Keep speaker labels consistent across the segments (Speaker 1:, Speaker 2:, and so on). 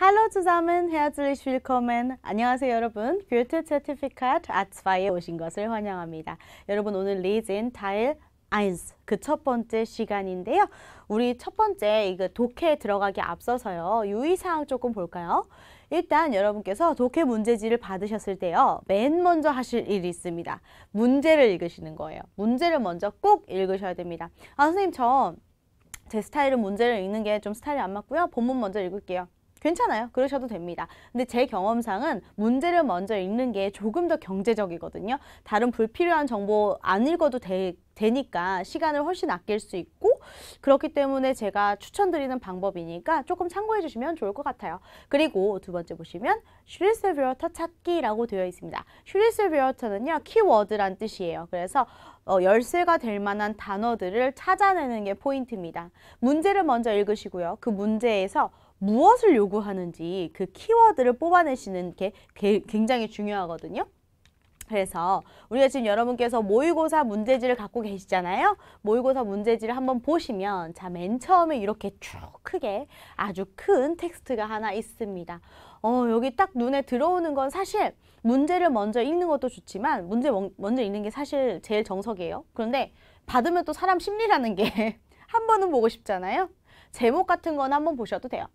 Speaker 1: Hallo zusammen, herzlich willkommen. 안녕하세요 여러분. Goethe Zertifikat A2에 오신 것을 환영합니다. 여러분 오늘 레젠 타일 아이 1, 그 첫 번째 시간인데요. 우리 첫 번째 이거 독해 들어가기 앞서서요. 유의사항 조금 볼까요? 일단 여러분께서 독해 문제지를 받으셨을 때요. 맨 먼저 하실 일이 있습니다. 문제를 읽으시는 거예요. 문제를 먼저 꼭 읽으셔야 됩니다. 아 선생님 저 제 스타일은 문제를 읽는 게 좀 스타일이 안 맞고요. 본문 먼저 읽을게요. 괜찮아요. 그러셔도 됩니다. 근데 제 경험상은 문제를 먼저 읽는 게 조금 더 경제적이거든요. 다른 불필요한 정보 안 읽어도 되, 되니까 시간을 훨씬 아낄 수 있고 그렇기 때문에 제가 추천드리는 방법이니까 조금 참고해 주시면 좋을 것 같아요. 그리고 두 번째 보시면 슈리스베어터 찾기라고 되어 있습니다. 슈리스베어터는요 키워드란 뜻이에요. 그래서 어, 열쇠가 될 만한 단어들을 찾아내는 게 포인트입니다. 문제를 먼저 읽으시고요. 그 문제에서 무엇을 요구하는지 그 키워드를 뽑아내시는 게 굉장히 중요하거든요. 그래서 우리가 지금 여러분께서 모의고사 문제지를 갖고 계시잖아요. 모의고사 문제지를 한번 보시면 자, 맨 처음에 이렇게 쭉 크게 아주 큰 텍스트가 하나 있습니다. 어, 여기 딱 눈에 들어오는 건 사실 문제를 먼저 읽는 것도 좋지만 문제 먼저 읽는 게 사실 제일 정석이에요. 그런데 받으면 또 사람 심리라는 게 한 번은 보고 싶잖아요. 제목 같은 건 한번 보셔도 돼요.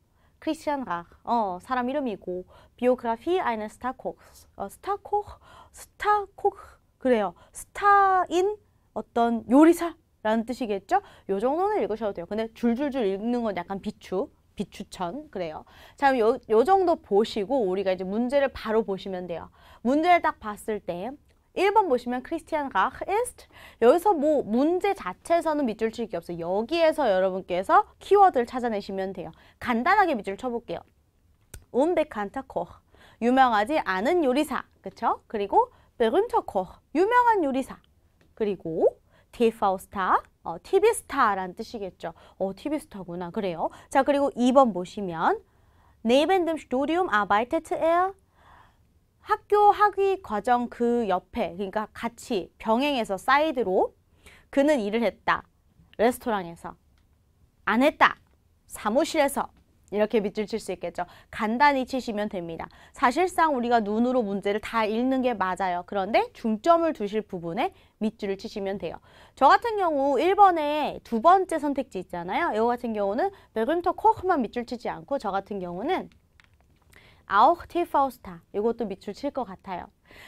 Speaker 1: 크리스천 락, 어, 사람 이름이고 비오그라피 아이는 스타코크, 어, 스타코크, 스타코크 그래요. 스타인 어떤 요리사라는 뜻이겠죠? 요 정도는 읽으셔도 돼요. 근데 줄줄줄 읽는 건 약간 비추, 비추천 그래요. 자, 요, 요 정도 보시고 우리가 이제 문제를 바로 보시면 돼요. 문제를 딱 봤을 때 1번 보시면 크리스티안 가흐 이스트 여기서 뭐 문제 자체에서는 밑줄 칠 게 없어요. 여기에서 여러분께서 키워드를 찾아내시면 돼요. 간단하게 밑줄 쳐볼게요. 운베칸타 코 유명하지 않은 요리사 그쵸? 그리고 베른터 코 유명한 요리사 그리고 디파우스타 어, t v 스타란 뜻이겠죠. 어, TV스타구나. 그래요. 자, 그리고 2번 보시면 네벤듬 슈토디움 아바이테트 에어 학교 학위 과정 그 옆에 그러니까 같이 병행해서 사이드로 그는 일을 했다. 레스토랑에서 안 했다. 사무실에서 이렇게 밑줄 칠 수 있겠죠. 간단히 치시면 됩니다. 사실상 우리가 눈으로 문제를 다 읽는 게 맞아요. 그런데 중점을 두실 부분에 밑줄을 치시면 돼요. 저 같은 경우 1번에 두 번째 선택지 있잖아요. 이거 같은 경우는 베금터 코흐만 밑줄 치지 않고 저 같은 경우는 아 u c h t i f a 이것도 밑줄 칠 것 같아요.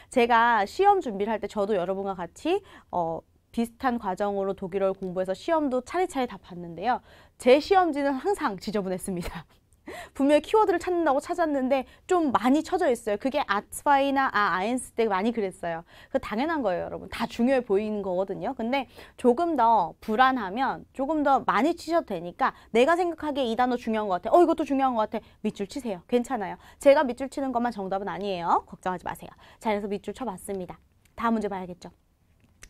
Speaker 1: 제가 시험 준비를 할 때 저도 여러분과 같이 어, 비슷한 과정으로 독일어를 공부해서 시험도 차례차례 다 봤는데요. 제 시험지는 항상 지저분했습니다. 분명히 키워드를 찾는다고 찾았는데 좀 많이 쳐져 있어요. 그게 아트파이나 아, 아엔스 때 많이 그랬어요. 그 당연한 거예요, 여러분. 다 중요해 보이는 거거든요. 근데 조금 더 불안하면 조금 더 많이 치셔도 되니까 내가 생각하기에 이 단어 중요한 것 같아. 어, 이것도 중요한 것 같아. 밑줄 치세요. 괜찮아요. 제가 밑줄 치는 것만 정답은 아니에요. 걱정하지 마세요. 자, 그래서 밑줄 쳐봤습니다. 다음 문제 봐야겠죠.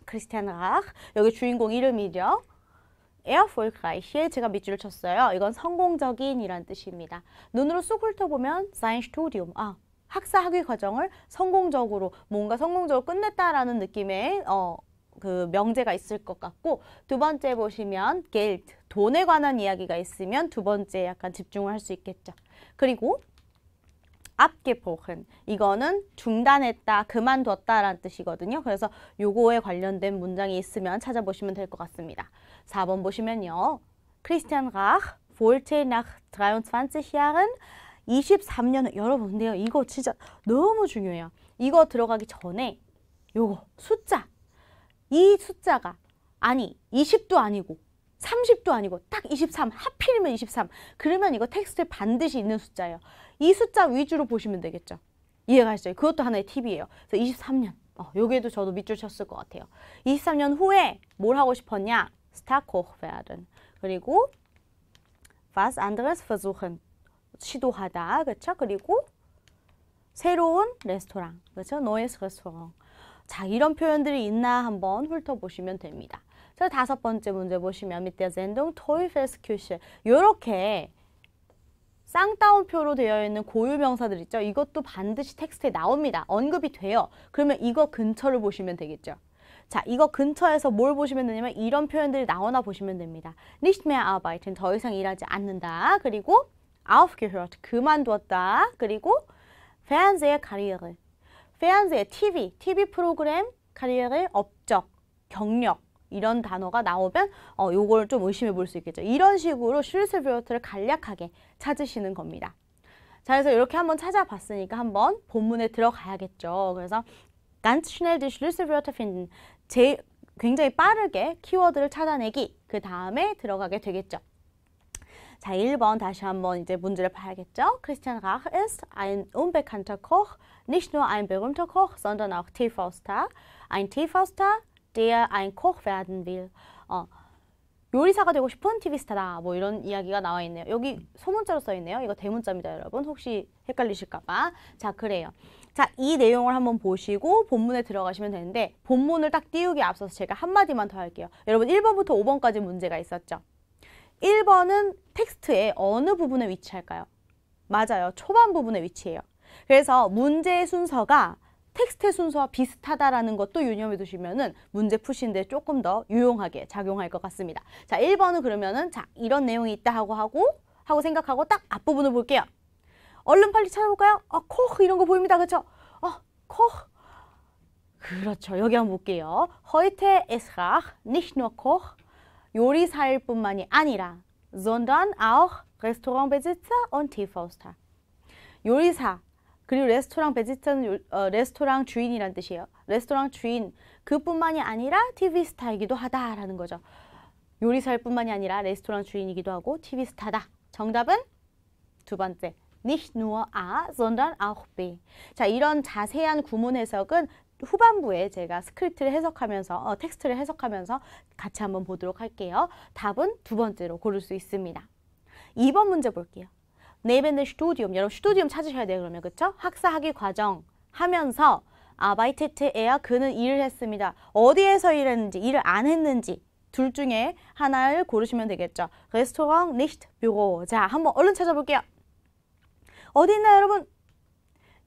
Speaker 1: 크리스티안 락. 여기 주인공 이름이죠. erfolgreich에 제가 밑줄을 쳤어요. 이건 성공적인 이란 뜻입니다. 눈으로 쑥 훑어보면 sein Studium, 아, 학사 학위 과정을 성공적으로 뭔가 성공적으로 끝냈다라는 느낌의 어, 그 명제가 있을 것 같고 두 번째 보시면 g e l 돈에 관한 이야기가 있으면 두 번째 약간 집중을 할 수 있겠죠. 그리고 앞 b g e 이거는 중단했다, 그만뒀다라는 뜻이거든요. 그래서 요거에 관련된 문장이 있으면 찾아보시면 될 것 같습니다. 4번 보시면요. 크리스티안 락, 볼테 nach 23 Jahren 23년 여러분 근데요. 이거 진짜 너무 중요해요. 이거 들어가기 전에 요거 숫자 이 숫자가 아니 20도 아니고 30도 아니고 딱 23, 하필이면 23. 그러면 이거 텍스트에 반드시 있는 숫자예요. 이 숫자 위주로 보시면 되겠죠. 이해가시죠? 그것도 하나의 팁이에요. 그래서 23년. 어, 여기에도 저도 밑줄 쳤을 것 같아요. 23년 후에 뭘 하고 싶었냐? 스타코 werden. 그리고 was anderes versuchen. 시도하다. 그렇죠? 그리고 새로운 레스토랑. 그렇죠? neues Restaurant. 자, 이런 표현들이 있나 한번 훑어보시면 됩니다. 자, 다섯 번째 문제 보시면 밑에 젠동 토이페스큐시 이렇게 쌍따옴표로 되어 있는 고유명사들 있죠. 이것도 반드시 텍스트에 나옵니다. 언급이 돼요. 그러면 이거 근처를 보시면 되겠죠. 자, 이거 근처에서 뭘 보시면 되냐면 이런 표현들이 나오나 보시면 됩니다. nicht mehr arbeiten, 더 이상 일하지 않는다. 그리고 aufgehört, 그만두었다. 그리고 Fernseh의 카리어를, Fernseh의 TV, TV 프로그램 카리어를 업적, 경력, 이런 단어가 나오면 어, 요걸 좀 의심해 볼 수 있겠죠. 이런 식으로 슐스비어트를 간략하게 찾으시는 겁니다. 자, 그래서 이렇게 한번 찾아봤으니까 한번 본문에 들어가야겠죠. 그래서 ganz schnell die Schlüsselwörter finden. 제, 굉장히 빠르게 키워드를 찾아내기. 그 다음에 들어가게 되겠죠. 자, 1번 다시 한번 이제 문제를 봐야겠죠. Christian Rach ist ein unbekannter Koch, nicht nur ein berühmter Koch, sondern auch TV-Star. Ein TV-Star der ein Koch werden will. 어, 요리사가 되고 싶은 TV 스타다. 뭐 이런 이야기가 나와 있네요. 여기 소문자로 써 있네요. 이거 대문자입니다, 여러분. 혹시 헷갈리실까 봐. 자, 그래요. 자, 이 내용을 한번 보시고 본문에 들어가시면 되는데 본문을 딱 띄우기 앞서서 제가 한마디만 더 할게요. 여러분 1번부터 5번까지 문제가 있었죠. 1번은 텍스트의 어느 부분에 위치할까요? 맞아요. 초반 부분에 위치해요. 그래서 문제의 순서가 텍스트의 순서와 비슷하다라는 것도 유념해 두시면은 문제 푸신데 조금 더 유용하게 작용할 것 같습니다. 자, 1번은 그러면은 자, 이런 내용이 있다 하고 하고 하고 생각하고 딱 앞부분을 볼게요. 얼른 빨리 찾아볼까요? 아, 어, 코흐 이런 거 보입니다. 그렇죠? 아, 코흐 그렇죠. 여기 한번 볼게요. heute es r nicht nur Koch, 요리사일 뿐만이 아니라 sondern auch Restaurantbesitzer und TV-Star. 요리사, 그리고 레스토랑 베지터는 어, 레스토랑 주인이란 뜻이에요. 레스토랑 주인 그뿐만이 아니라 TV 스타이기도 하다라는 거죠. 요리사일 뿐만이 아니라 레스토랑 주인이기도 하고 TV 스타다. 정답은 두 번째. nicht nur a, sondern auch b. 자, 이런 자세한 구문 해석은 후반부에 제가 스크립트를 해석하면서 어, 텍스트를 해석하면서 같이 한번 보도록 할게요. 답은 두 번째로 고를 수 있습니다. 2번 문제 볼게요. 네벤는 스튜디움 여러분 스튜디움 찾으셔야 돼요 그러면 그쵸? 학사학위 과정 하면서 아바이테트 에야 아, 그는 일을 했습니다. 어디에서 일했는지 일을 안 했는지 둘 중에 하나를 고르시면 되겠죠. 레스토랑, 니시트, 뷰고 자 한번 얼른 찾아볼게요. 어디 있나 요 여러분?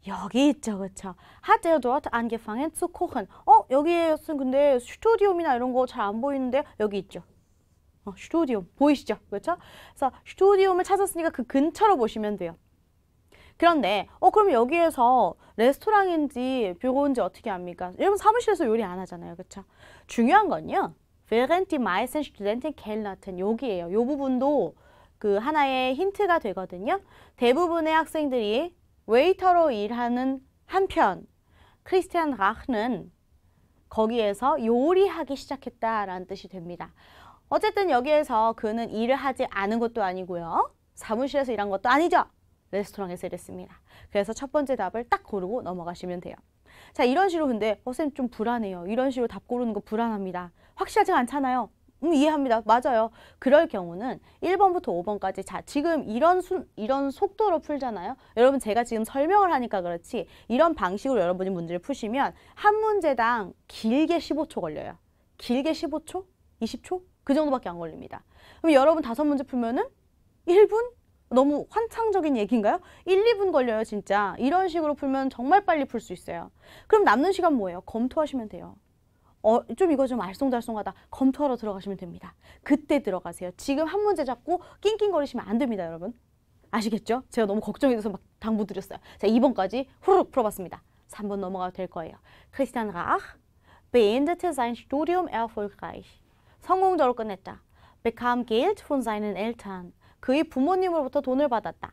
Speaker 1: 여기 있죠, 그쵸죠 Hat er dort angefangen zu kochen? 어, 여기에 근데 스튜디움이나 이런 거 잘 안 보이는데 여기 있죠. 어, 슈토디움 보이시죠? 그렇죠? 그래서 슈토디움을 찾았으니까 그 근처로 보시면 돼요. 그런데 어 그럼 여기에서 레스토랑인지 뷰고인지 어떻게 압니까? 여러분 사무실에서 요리 안 하잖아요. 그렇죠? 중요한 건요. 베렌티 마이센 슈트렌틴 켈라튼 여기에요. 요 부분도 그 하나의 힌트가 되거든요. 대부분의 학생들이 웨이터로 일하는 한편 크리스티안 라흐는 거기에서 요리하기 시작했다라는 뜻이 됩니다. 어쨌든 여기에서 그는 일을 하지 않은 것도 아니고요. 사무실에서 일한 것도 아니죠. 레스토랑에서 일했습니다. 그래서 첫 번째 답을 딱 고르고 넘어가시면 돼요. 자 이런 식으로 근데 어, 님좀 불안해요. 이런 식으로 답 고르는 거 불안합니다. 확실하지 않잖아요. 음, 이해합니다. 맞아요. 그럴 경우는 1번부터 5번까지 자 지금 이런 순 이런 속도로 풀잖아요. 여러분 제가 지금 설명을 하니까 그렇지 이런 방식으로 여러분이 문제를 푸시면 한 문제당 길게 15초 걸려요. 길게 15초? 20초? 그 정도밖에 안 걸립니다. 그럼 여러분 다섯 문제 풀면은 1분? 너무 환상적인 얘기인가요? 1, 2분 걸려요 진짜. 이런 식으로 풀면 정말 빨리 풀 수 있어요. 그럼 남는 시간 뭐예요? 검토하시면 돼요. 어, 좀 이거 좀 알쏭달쏭하다. 검토하러 들어가시면 됩니다. 그때 들어가세요. 지금 한 문제 잡고 낑낑거리시면 안 됩니다 여러분. 아시겠죠? 제가 너무 걱정이 돼서 막 당부드렸어요. 자, 2번까지 후루룩 풀어봤습니다. 3번 넘어가도 될 거예요. 크리스탄 라, beendet sein Studium erfolgreich. 성공적으로 끝냈다. bekam Geld von seinen Eltern. 그의 부모님으로부터 돈을 받았다.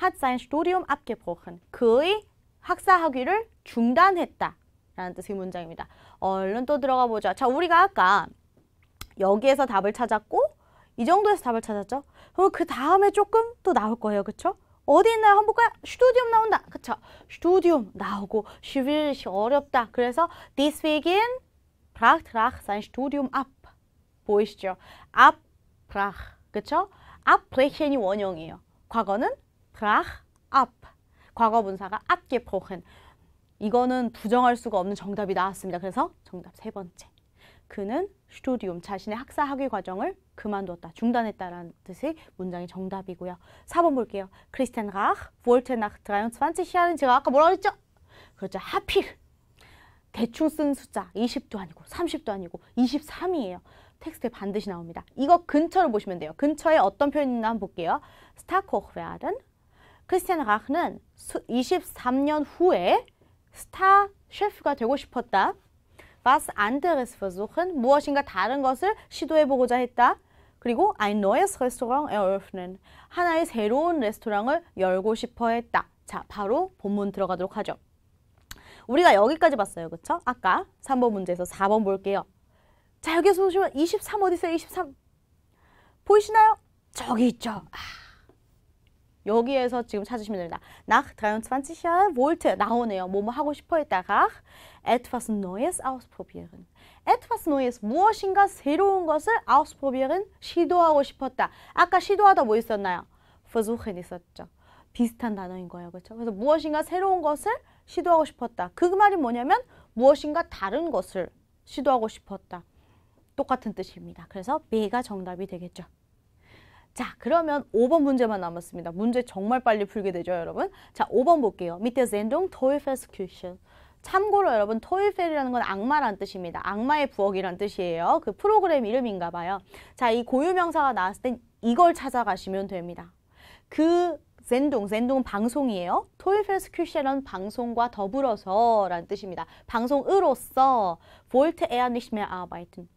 Speaker 1: hat sein Studium abgebrochen. 그의 학사 학위를 중단했다. 라는 뜻의 문장입니다. 얼른 또 들어가 보죠. 자, 우리가 아까 여기에서 답을 찾았고 이 정도에서 답을 찾았죠. 그럼 그 다음에 조금 또 나올 거예요. 그렇죠? 어디 있나요? 한번 볼까요? 스튜디움 나온다. 그쵸? 스튜디움 나오고 쉬빌시 어렵다. 그래서 deswegen brach sein Studium ab. 보이시죠? 앞프락 그쵸? 앞프레헨이 원형이에요. 과거는 프락앞 과거 분사가 앞게포헨 이거는 부정할 수가 없는 정답이 나왔습니다. 그래서 정답 세 번째 그는 슈튜디움 자신의 학사 학위 과정을 그만뒀다, 중단했다라는 뜻의 문장이 정답이고요. 4번 볼게요. 크리스텐 락, 볼테 나 a c h 23Jahren 제가 아까 뭐라고 했죠? 그렇죠. 하필 대충 쓴 숫자 20도 아니고 30도 아니고 23이에요. 텍스트에 반드시 나옵니다. 이거 근처를 보시면 돼요. 근처에 어떤 표현이 있나 한번 볼게요. 스타코흐 w e r 크리스티안 라흐는 23년 후에 스타 셰프가 되고 싶었다. was anderes versuchen, 무엇인가 다른 것을 시도해보고자 했다. 그리고 ein neues Restaurant eröffnen, 하나의 새로운 레스토랑을 열고 싶어 했다. 자, 바로 본문 들어가도록 하죠. 우리가 여기까지 봤어요. 그쵸? 아까 3번 문제에서 4번 볼게요. 자, 여기서 보시면 23 어디 있어요? 23. 보이시나요? 저기 있죠. 아. 여기에서 지금 찾으시면 됩니다. Nach 23 Jahren o l t e 나오네요. 뭐뭐 뭐 하고 싶어 했다가 etwas Neues ausprobieren. etwas Neues 무엇인가 새로운 것을 ausprobieren 시도하고 싶었다. 아까 시도하다 뭐 있었나요? versuchen 있었죠. 비슷한 단어인 거예요. 그렇죠? 그래서 무엇인가 새로운 것을 시도하고 싶었다. 그 말이 뭐냐면 무엇인가 다른 것을 시도하고 싶었다. 똑같은 뜻입니다. 그래서 b 가 정답이 되겠죠. 자, 그러면 5번 문제만 남았습니다. 문제 정말 빨리 풀게 되죠, 여러분? 자, 5번 볼게요. 밑에 Sendung Toil Execution. 참고로 여러분 토이펠이라는 건 악마란 뜻입니다. 악마의 부엌이란 뜻이에요. 그 프로그램 이름인가 봐요. 자, 이 고유명사가 나왔을 땐 이걸 찾아가시면 됩니다. 그 젠동, 젠동은 방송이에요. 토이펠스큐시라는 방송과 더불어서 라는 뜻입니다. 방송으로서 볼트 에아니시메 아바이튼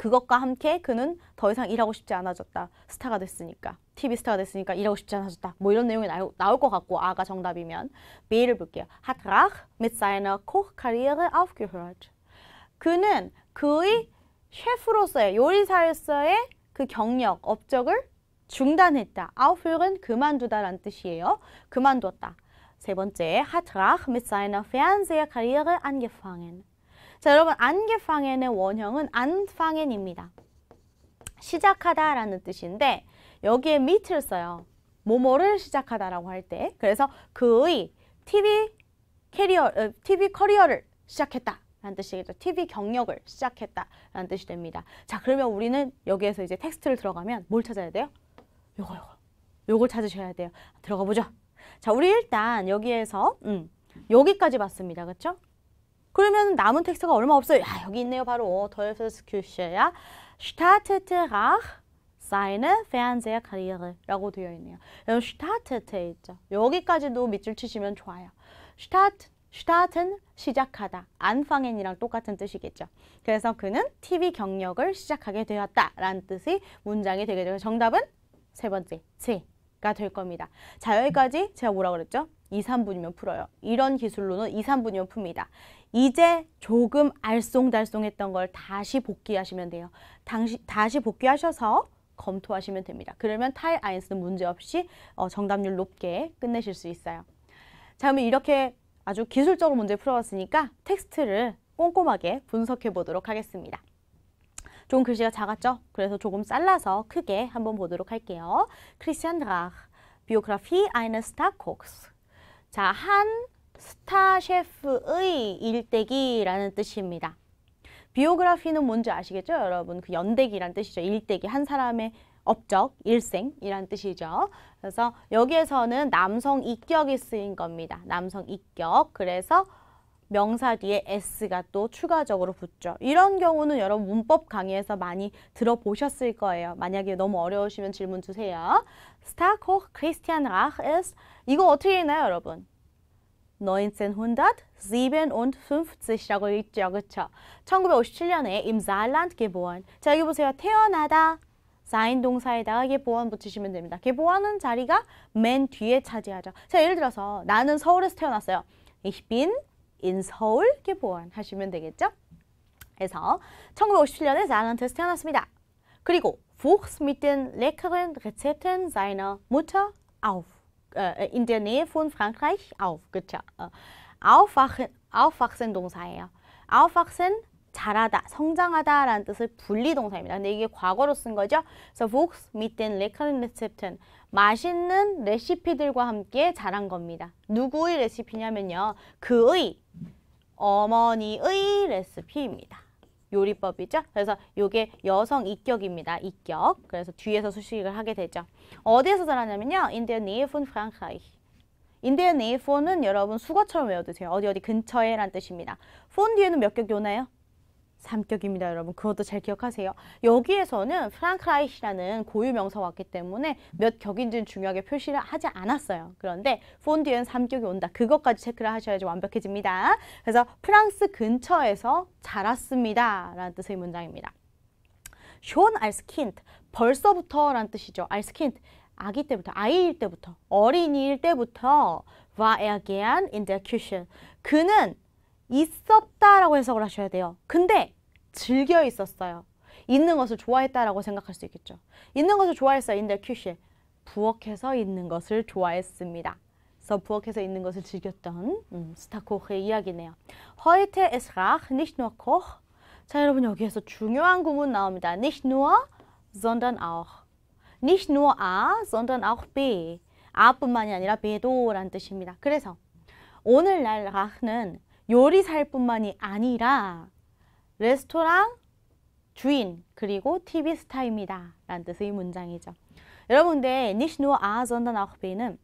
Speaker 1: 그것과 함께 그는 더 이상 일하고 싶지 않아졌다. 스타가 됐으니까. TV 스타가 됐으니까 일하고 싶지 않아졌다. 뭐 이런 내용이 나오, 나올 것 같고 아가 정답이면 B를 볼게요. Hat Rach mit seiner Kochkarriere aufgehört. 그는 그의 셰프로서의 요리사로서의 그 경력, 업적을 중단했다. aufhören 그만두다라는 뜻이에요. 그만두었다. 세 번째, hat Rach mit seiner Fernsehkarriere angefangen. 자, 여러분 안개팡엔의 원형은 안팡엔입니다. 시작하다라는 뜻인데 여기에 밑을 써요. 모모를 시작하다라고 할 때. 그래서 그의 TV 캐리어, TV 어, 커리어를 시작했다. 라는 뜻이겠죠. TV 경력을 시작했다. 라는 뜻이 됩니다. 자, 그러면 우리는 여기에서 이제 텍스트를 들어가면 뭘 찾아야 돼요? 요거, 요거. 요걸 찾으셔야 돼요. 들어가 보죠. 자, 우리 일단 여기에서, 음, 여기까지 봤습니다. 그쵸? 그러면 남은 텍스트가 얼마 없어요. 야, 여기 있네요. 바로 더해서 규슈야 startete rach seine Fernsehkarriere라고 되어 있네요. 여기 startete 있죠. 여기까지도 밑줄 치시면 좋아요. start start은 시작하다. 안팡엔이랑 똑같은 뜻이겠죠. 그래서 그는 TV 경력을 시작하게 되었다라는 뜻이 문장이 되게 되요 정답은 세 번째, 제가 될 겁니다. 자, 여기까지 제가 뭐라 그랬죠? 2, 3분이면 풀어요. 이런 기술로는 2, 3분이면 풉니다. 이제 조금 알쏭달쏭했던 걸 다시 복귀하시면 돼요. 당시, 다시 복귀하셔서 검토하시면 됩니다. 그러면 타일 아인스는 문제없이 어, 정답률 높게 끝내실 수 있어요. 자, 그러면 이렇게 아주 기술적으로 문제 풀어봤으니까 텍스트를 꼼꼼하게 분석해 보도록 하겠습니다. 좀 글씨가 작았죠? 그래서 조금 잘라서 크게 한번 보도록 할게요. 크리스천 드라흐, 비오그라피 아이네 스타콕스 자, 한 스타 셰프의 일대기라는 뜻입니다. 비오그라피는 뭔지 아시겠죠? 여러분 그 연대기란 뜻이죠. 일대기 한 사람의 업적, 일생이란 뜻이죠. 그래서 여기에서는 남성 이격이 쓰인 겁니다. 남성 이격. 그래서 명사 뒤에 s가 또 추가적으로 붙죠. 이런 경우는 여러분 문법 강의에서 많이 들어보셨을 거예요. 만약에 너무 어려우시면 질문 주세요. 스타콕 크리스티안 라 c h r i s 이거 어떻게 읽나요, 여러분? 1957이라고 읽죠. 그렇죠? 1957년에 임 m Saarland geboren. 자, 여기 보세요. 태어나다. 사인 동사에다가 개보안 붙이시면 됩니다. 개보안은 자리가 맨 뒤에 차지하죠. 자, 예를 들어서 나는 서울에서 태어났어요. Ich bin in 서울 geboren 하시면 되겠죠? 그래서 1957년에 사르트에서 태어났습니다. 그리go wuchs mit den leckeren Rezepten seiner Mutter auf, äh, in der Nähe von Frankreich auf. Aufwachen, aufwachsen, Aufwachsen, 자라다, 성장하다라는 뜻을 분리동사입니다. 근데 이게 과거로 쓴 거죠. 그래 books mit d n leckeren Rezepten. 맛있는 레시피들과 함께 자란 겁니다. 누구의 레시피냐면요. 그의 어머니의 레시피입니다. 요리법이죠. 그래서 요게 여성 입격입니다. 입격. 그래서 뒤에서 수식을 하게 되죠. 어디에서 자라냐면요. In der Nähe von f r a n k r i 인데의 네이폰은 여러분 수거처럼 외워두세요. 어디 어디 근처에 란 뜻입니다. 폰 뒤에는 몇격 요나요? 삼격입니다, 여러분. 그것도 잘 기억하세요. 여기에서는 프랑크라이시라는 고유 명사 왔기 때문에 몇 격인지는 중요하게 표시를 하지 않았어요. 그런데 폰디엔 삼격이 온다. 그것까지 체크를 하셔야지 완벽해집니다. 그래서 프랑스 근처에서 자랐습니다. 라는 뜻의 문장입니다. 쇼 c h o n a l 벌써부터 라는 뜻이죠. als k i 아기 때부터, 아이일 때부터, 어린이일 때부터와에 w 게 r 인 r g e r 그는 있었다라고 해석을 하셔야 돼요. 근데 즐겨 있었어요. 있는 것을 좋아했다라고 생각할 수 있겠죠. 있는 것을 좋아했어요. 인데 큐시에 부엌에서 있는 것을 좋아했습니다. 그래서 부엌에서 있는 것을 즐겼던 음, 스타코흐의 이야기네요. Heute es rach nicht nur koch. 자 여러분 여기에서 중요한 구문 나옵니다. Nicht nur, sondern auch. Nicht nur a, sondern auch b. a뿐만이 아니라 b 도라는 뜻입니다. 그래서 오늘날 rach는 요리사뿐만이 일 아니라 레스토랑 주인 그리고 TV 스타입니다. 라는 뜻의 문장이죠. 여러분 근데 nicht nur a, s 는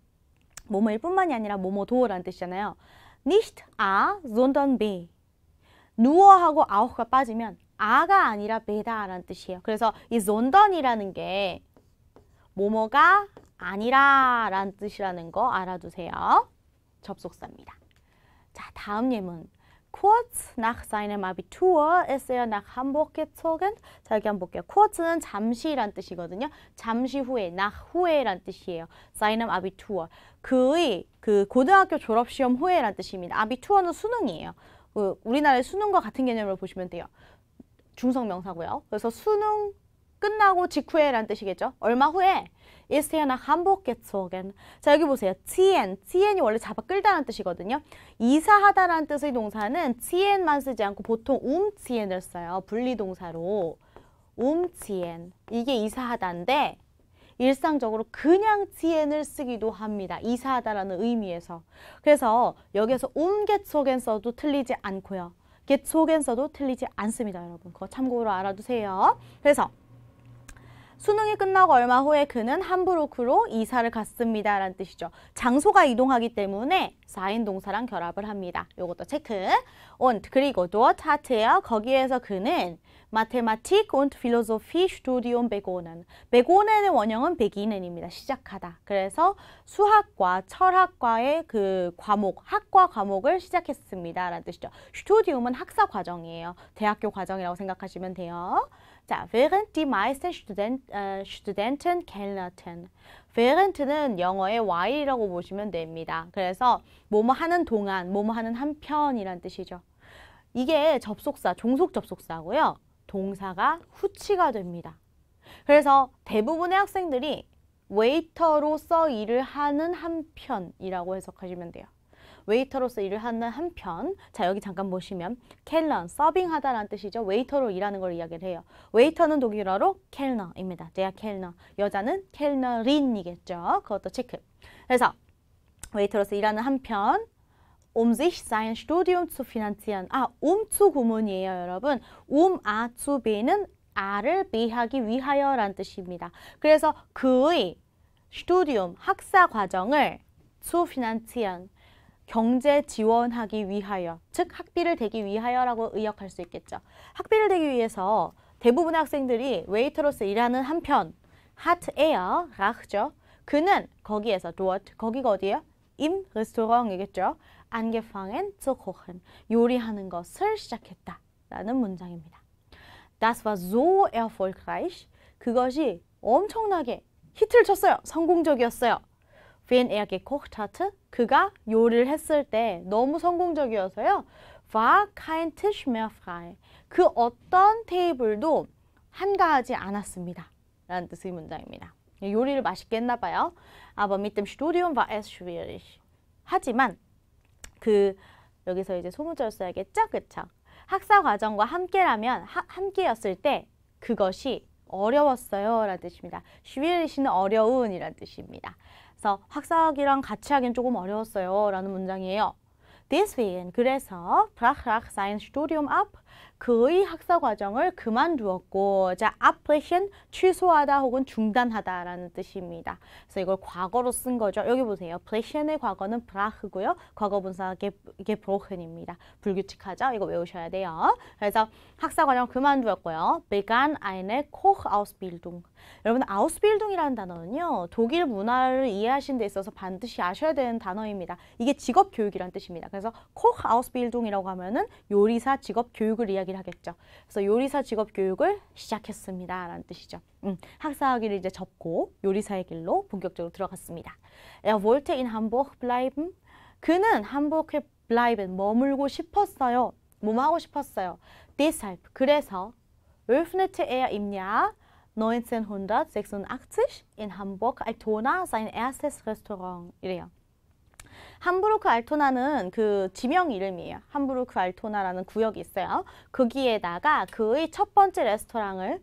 Speaker 1: 뭐뭐일 뿐만이 아니라 뭐뭐도라는 뜻이잖아요. nicht a, s 누어하고 아웃가 빠지면 아가 아니라 베다라는 뜻이에요. 그래서 이 z o 이라는게 뭐뭐가 아니라라는 뜻이라는 거 알아두세요. 접속사입니다. 자, 다음 예문. Kurz nach seinem Abitur ist er nach Hamburg gezogen. 자, 여기 한 번 볼게요. Kurz는 잠시란 뜻이거든요. 잠시 후에, nach 후에란 뜻이에요. seinem Abitur. 그의 그 고등학교 졸업시험 후에란 뜻입니다. Abitur는 수능이에요. 그 우리나라의 수능과 같은 개념으로 보시면 돼요. 중성명사고요. 그래서 수능 끝나고 직후에 라는 뜻이겠죠. 얼마 후에 i 스 t 나한복 a c h h 자, 여기 보세요. z 엔 e 엔이 원래 잡아 끌다라는 뜻이거든요. 이사하다라는 뜻의 동사는 z 엔만 쓰지 않고 보통 u m 엔을 써요. 분리동사로. u m 엔 이게 이사하다인데 일상적으로 그냥 지엔을 쓰기도 합니다. 이사하다라는 의미에서. 그래서 여기에서 u m g e z 써도 틀리지 않고요. get 속 써도 틀리지 않습니다, 여러분. 그거 참고로 알아두세요. 그래서 수능이 끝나고 얼마 후에 그는 함부르크로 이사를 갔습니다. 라는 뜻이죠. 장소가 이동하기 때문에 사인 동사랑 결합을 합니다. 이것도 체크. und 그리고 dort hat er 거기에서 그는 Mathematik und Philosophie Studium begonnen. begonnen의 원형은 beginnen입니다. 시작하다. 그래서 수학과 철학과의 그 과목, 학과 과목을 시작했습니다. 라는 뜻이죠. Studium은 학사 과정이에요. 대학교 과정이라고 생각하시면 돼요. 자, während die meisten Student, 어, Studenten kellnerten. während는 영어의 while이라고 보시면 됩니다. 그래서 뭐뭐 하는 동안, 뭐뭐 하는 한편이란 뜻이죠. 이게 접속사, 종속 접속사고요. 동사가 후치가 됩니다. 그래서 대부분의 학생들이 웨이터로서 일을 하는 한편이라고 해석하시면 돼요. 웨이터로서 일을 하는 한편 자 여기 잠깐 보시면 켈런 서빙하다라는 뜻이죠. 웨이터로 일하는 걸 이야기를 해요. 웨이터는 독일어로 켈너입니다. 제가 켈너 여자는 켈너린이겠죠. 그것도 체크. 그래서 웨이터로서 일하는 한편 um sich sein Studium zu finanzieren. 아, um zu 구문이에요, 여러분. um a 아 zu b는 아를비하기 위하여란 뜻입니다. 그래서 그의 s t u d 학사 과정을 zu finanzieren 경제 지원하기 위하여 즉 학비를 대기 위하여라고 의역할 수 있겠죠. 학비를 대기 위해서 대부분의 학생들이 웨이터로서 일하는 한편 하트 에어 라죠 그는 거기에서 d o r 거기가 어디예요? im r e s 이겠죠 a n g e f a n 요리하는 것을 시작했다 라는 문장입니다. Das war so erfolgreich 그것이 엄청나게 히트를 쳤어요. 성공적이었어요. wen er gekocht hatte, 그가 요리를 했을 때 너무 성공적이어서요. war kein Tisch mehr frei. 그 어떤 테이블도 한가하지 않았습니다. 라는 뜻의 문장입니다. 예, 요리를 맛있게 했나 봐요. Aber mit dem Studium war es schwierig. 하지만 그 여기서 이제 소문절 써야겠죠? 그쵸? 학사 과정과 함께라면 하, 함께였을 때 그것이 어려웠어요 라는 뜻입니다. s c h w 는 어려운 이란 뜻입니다. 그래서 학사학이랑 같이 하긴 조금 어려웠어요. 라는 문장이에요. Deswegen, 그래서, brach ich sein Studium ab. 그의 학사 과정을 그만두었고 자, appletion 취소하다 혹은 중단하다라는 뜻입니다. 그래서 이걸 과거로 쓴 거죠. 여기 보세요. pletion의 과거는 브라흐고요. 과거 분사 게, 브로큰입니다. 불규칙하죠. 이거 외우셔야 돼요. 그래서 학사 과정 그만두었고요. began eine Kochausbildung. 여러분 아우스빌둥이라는 단어는요. 독일 문화를 이해하신 데 있어서 반드시 아셔야 되는 단어입니다. 이게 직업 교육이란 뜻입니다. 그래서 Kochausbildung이라고 하면은 요리사 직업 교육을 교육을 이야기를 하겠죠. 그래서 요리사 직업 교육을 시작했습니다. 라는 뜻이죠. 음, 학사학위를 이제 접고 요리사의 길로 본격적으로 들어갔습니다. Er wollte in Hamburg bleiben. 그는 함burg에 bleiben, 머물고 싶었어요. 몸하고 싶었어요. Deshalb, 그래서 öffnete er im Jahr 1986 in Hamburg Altona sein erstes Restaurant. 이래요. 함부르크 알토나는 그 지명 이름이에요. 함부르크 알토나라는 구역이 있어요. 거기에다가 그의 첫 번째 레스토랑을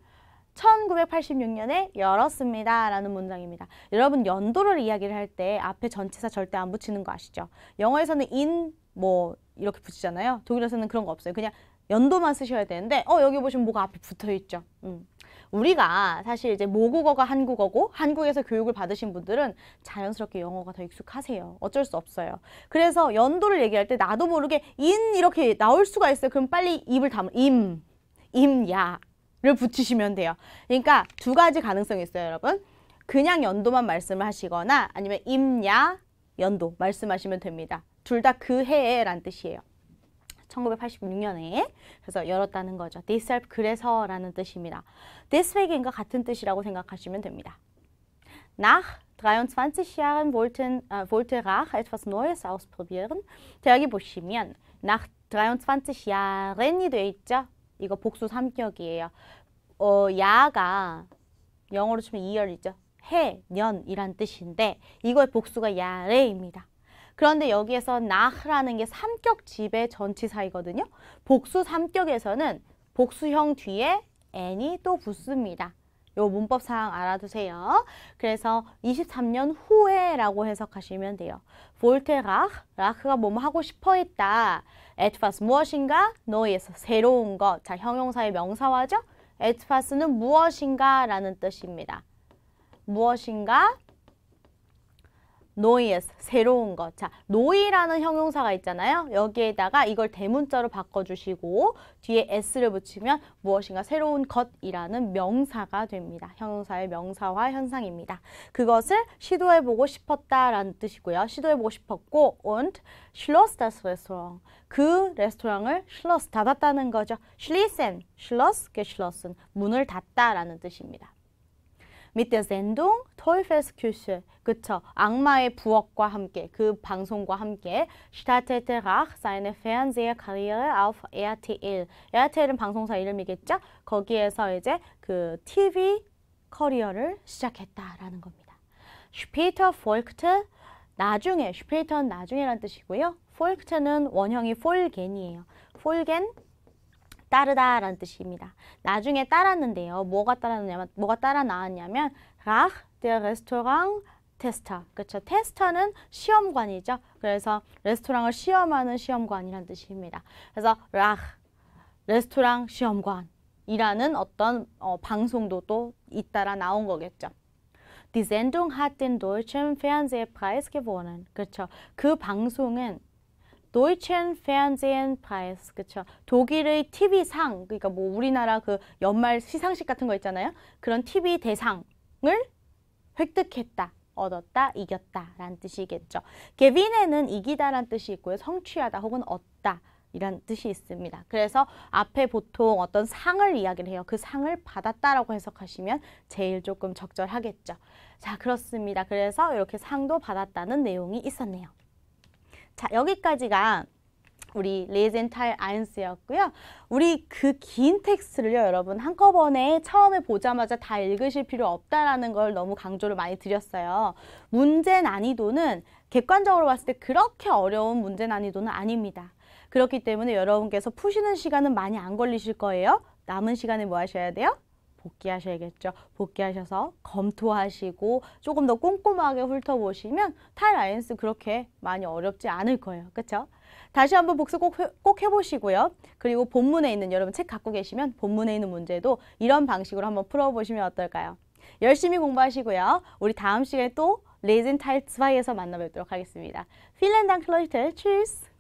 Speaker 1: 1986년에 열었습니다. 라는 문장입니다. 여러분 연도를 이야기를 할 때 앞에 전체사 절대 안 붙이는 거 아시죠? 영어에서는 in 뭐 이렇게 붙이잖아요. 독일에서는 그런 거 없어요. 그냥 연도만 쓰셔야 되는데 어 여기 보시면 뭐가 앞에 붙어 있죠. 음. 우리가 사실 이제 모국어가 한국어고 한국에서 교육을 받으신 분들은 자연스럽게 영어가 더 익숙하세요. 어쩔 수 없어요. 그래서 연도를 얘기할 때 나도 모르게 인 이렇게 나올 수가 있어요. 그럼 빨리 입을 담을 임, 임야 를 붙이시면 돼요. 그러니까 두 가지 가능성이 있어요, 여러분. 그냥 연도만 말씀을 하시거나 아니면 임야 연도 말씀하시면 됩니다. 둘 다 그 해란 에 뜻이에요. 1986년에 그래서 열었다는 거죠. This self 그래서라는 뜻입니다. This w e e k 과 같은 뜻이라고 생각하시면 됩니다. Nach 23 Jahren wollten, äh, wollte Rach etwas Neues ausprobieren. 자, 여기 보시면 nach 23 j a h r e n 이 되어 있죠. 이거 복수 삼격이에요. 어, 야가 영어로 치면 이열이죠 해, 년이란 뜻인데 이거의 복수가 야레입니다. 그런데 여기에서 나흐라는 게 삼격 지배 전치사이거든요. 복수 삼격에서는 복수형 뒤에 n이 또 붙습니다. 요 문법 사항 알아두세요. 그래서 23년 후에라고 해석하시면 돼요. 볼테라, 라크가 뭐뭐 하고 싶어 했다. 에트파스 무엇인가? 너에서 새로운 것. 자, 형용사의 명사화죠? 에트파스는 무엇인가 라는 뜻입니다. 무엇인가? noise, 새로운 것. 자, noy라는 형용사가 있잖아요. 여기에다가 이걸 대문자로 바꿔주시고 뒤에 s를 붙이면 무엇인가 새로운 것이라는 명사가 됩니다. 형용사의 명사화 현상입니다. 그것을 시도해보고 싶었다라는 뜻이고요. 시도해보고 싶었고 und schloss das Restaurant. 그 레스토랑을 schloss 닫았다는 거죠. schließen, schloss, geschlossen 문을 닫다라는 뜻입니다. mit der Sendung Teufelsküche. 그쵸? 악마의 부엌과 함께 그 방송과 함께 startete Rach seine Fernsehkarriere auf RTL. RTL은 방송사 이름이겠죠? 거기에서 이제 그 TV 커리어를 시작했다라는 겁니다. Später folgte 나중에, später는 나중이란 뜻이고요. folgte는 원형이 folgen이에요. folgen 따르다 라는 뜻입니다. 나중에 따랐는데요. 뭐가 따랐냐면 뭐가 따라 나왔냐면 락 der Restaurant 테스터. 그렇죠. 테스터는 시험관이죠. 그래서 레스토랑을 시험하는 시험관이라는 뜻입니다. 그래서 락 레스토랑 시험관이라는 어떤 어, 방송도 또 잇따라 나온 거겠죠. Die Sendung hat den Deutschen Fernsehpreis gewonnen. 그렇죠. 그 방송은 Deutschen Fernsehpreis 그쵸 독일의 TV 상 그러니까 뭐 우리나라 그 연말 시상식 같은 거 있잖아요 그런 TV 대상을 획득했다 얻었다 이겼다 라는 뜻이겠죠 개빈에는 이기다 라는 뜻이 있고요 성취하다 혹은 얻다 이란 뜻이 있습니다. 그래서 앞에 보통 어떤 상을 이야기를 해요. 그 상을 받았다라고 해석하시면 제일 조금 적절하겠죠. 자, 그렇습니다. 그래서 이렇게 상도 받았다는 내용이 있었네요. 자, 여기까지가 우리 레젠탈 아인스였고요. 우리 그 긴 텍스트를요, 여러분 한꺼번에 처음에 보자마자 다 읽으실 필요 없다라는 걸 너무 강조를 많이 드렸어요. 문제 난이도는 객관적으로 봤을 때 그렇게 어려운 문제 난이도는 아닙니다. 그렇기 때문에 여러분께서 푸시는 시간은 많이 안 걸리실 거예요. 남은 시간에 뭐 하셔야 돼요? 복귀하셔야겠죠. 복귀하셔서 검토하시고 조금 더 꼼꼼하게 훑어보시면 탈아이언스 그렇게 많이 어렵지 않을 거예요. 그렇죠? 다시 한번 복습 꼭, 꼭 해보시고요. 그리고 본문에 있는 여러분 책 갖고 계시면 본문에 있는 문제도 이런 방식으로 한번 풀어보시면 어떨까요? 열심히 공부하시고요. 우리 다음 시간에 또 레이젠 타일 2에서 만나뵙도록 하겠습니다. 필렌 당 클로이텔, 츄스!